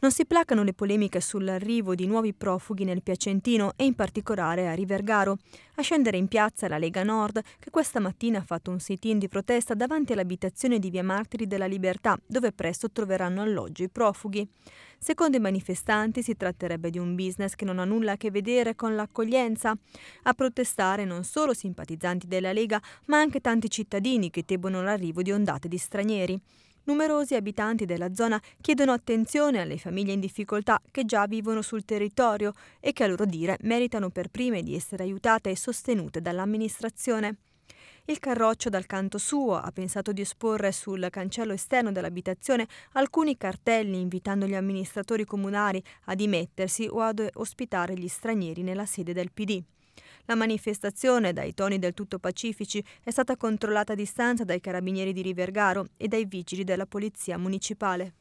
Non si placano le polemiche sull'arrivo di nuovi profughi nel Piacentino e in particolare a Rivergaro. A scendere in piazza la Lega Nord, che questa mattina ha fatto un sit-in di protesta davanti all'abitazione di Via Martiri della Libertà, dove presto troveranno alloggio i profughi. Secondo i manifestanti si tratterebbe di un business che non ha nulla a che vedere con l'accoglienza. A protestare non solo simpatizzanti della Lega, ma anche tanti cittadini che temono l'arrivo di ondate di stranieri numerosi abitanti della zona chiedono attenzione alle famiglie in difficoltà che già vivono sul territorio e che a loro dire meritano per prime di essere aiutate e sostenute dall'amministrazione. Il Carroccio dal canto suo ha pensato di esporre sul cancello esterno dell'abitazione alcuni cartelli invitando gli amministratori comunali a dimettersi o ad ospitare gli stranieri nella sede del PD. La manifestazione, dai toni del tutto pacifici, è stata controllata a distanza dai carabinieri di Rivergaro e dai vigili della polizia municipale.